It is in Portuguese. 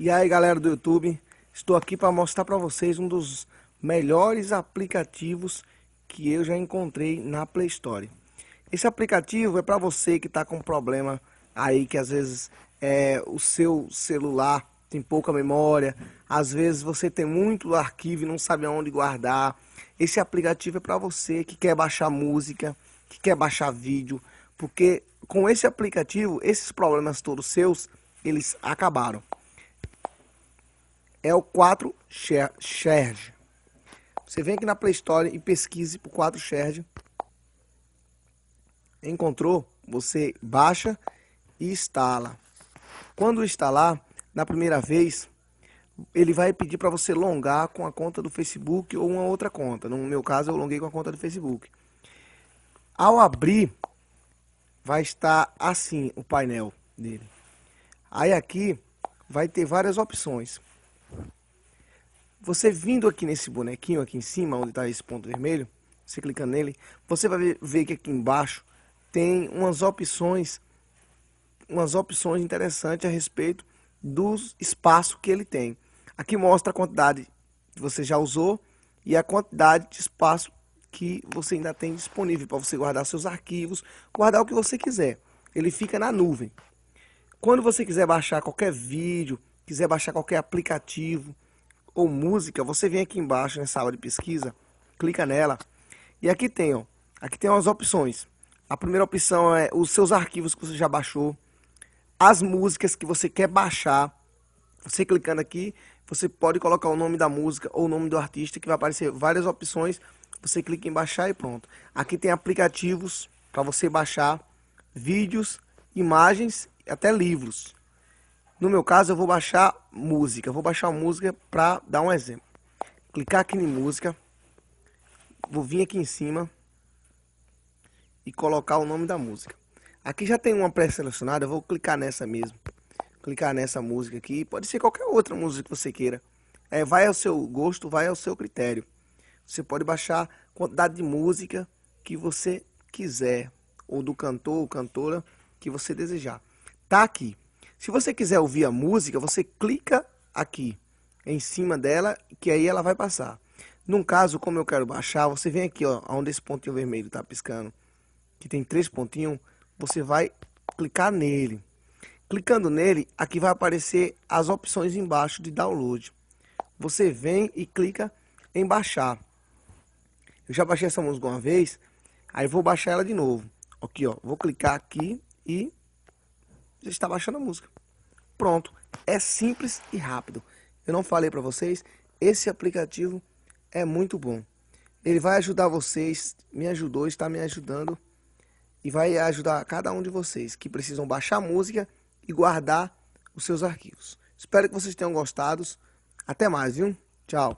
E aí galera do YouTube, estou aqui para mostrar para vocês um dos melhores aplicativos que eu já encontrei na Play Store. Esse aplicativo é para você que está com problema aí que às vezes é, o seu celular tem pouca memória, às vezes você tem muito arquivo e não sabe aonde guardar. Esse aplicativo é para você que quer baixar música, que quer baixar vídeo, porque com esse aplicativo esses problemas todos seus eles acabaram é o 4 Shared. Você vem aqui na Play Store e pesquise por 4 Shared. Encontrou? Você baixa e instala. Quando instalar, na primeira vez, ele vai pedir para você longar com a conta do Facebook ou uma outra conta. No meu caso, eu longuei com a conta do Facebook. Ao abrir, vai estar assim o painel dele. Aí aqui vai ter várias opções. Você vindo aqui nesse bonequinho aqui em cima, onde está esse ponto vermelho, você clicando nele, você vai ver que aqui embaixo tem umas opções, umas opções interessantes a respeito do espaço que ele tem. Aqui mostra a quantidade que você já usou e a quantidade de espaço que você ainda tem disponível para você guardar seus arquivos, guardar o que você quiser. Ele fica na nuvem. Quando você quiser baixar qualquer vídeo, quiser baixar qualquer aplicativo, ou música, você vem aqui embaixo nessa aba de pesquisa, clica nela e aqui tem, ó, aqui tem umas opções. A primeira opção é os seus arquivos que você já baixou, as músicas que você quer baixar. Você clicando aqui, você pode colocar o nome da música ou o nome do artista que vai aparecer várias opções. Você clica em baixar e pronto. Aqui tem aplicativos para você baixar, vídeos, imagens e até livros. No meu caso, eu vou baixar música. Vou baixar música para dar um exemplo. Clicar aqui em música. Vou vir aqui em cima e colocar o nome da música. Aqui já tem uma pré-selecionada, eu vou clicar nessa mesmo. Clicar nessa música aqui, pode ser qualquer outra música que você queira. É, vai ao seu gosto, vai ao seu critério. Você pode baixar quantidade de música que você quiser, ou do cantor ou cantora que você desejar. Tá aqui. Se você quiser ouvir a música, você clica aqui em cima dela, que aí ela vai passar. Num caso, como eu quero baixar, você vem aqui, ó, onde esse pontinho vermelho tá piscando, que tem três pontinhos, você vai clicar nele. Clicando nele, aqui vai aparecer as opções embaixo de download. Você vem e clica em baixar. Eu já baixei essa música uma vez, aí vou baixar ela de novo. Aqui, ó, vou clicar aqui e já está baixando a música. Pronto, é simples e rápido. Eu não falei para vocês, esse aplicativo é muito bom. Ele vai ajudar vocês, me ajudou, está me ajudando e vai ajudar cada um de vocês que precisam baixar música e guardar os seus arquivos. Espero que vocês tenham gostado. Até mais, viu? Tchau.